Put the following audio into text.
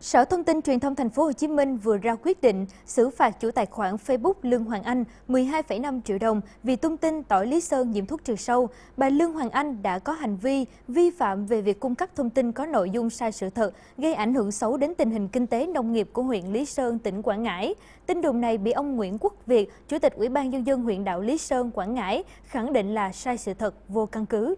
Sở Thông tin Truyền thông Thành phố Hồ Chí Minh vừa ra quyết định xử phạt chủ tài khoản Facebook Lương Hoàng Anh 12,5 triệu đồng vì tung tin tỏi Lý Sơn nhiễm thuốc trừ sâu. Bà Lương Hoàng Anh đã có hành vi vi phạm về việc cung cấp thông tin có nội dung sai sự thật, gây ảnh hưởng xấu đến tình hình kinh tế nông nghiệp của huyện Lý Sơn, tỉnh Quảng Ngãi. Tin đồn này bị ông Nguyễn Quốc Việt, Chủ tịch Ủy ban nhân dân huyện đảo Lý Sơn, Quảng Ngãi khẳng định là sai sự thật vô căn cứ.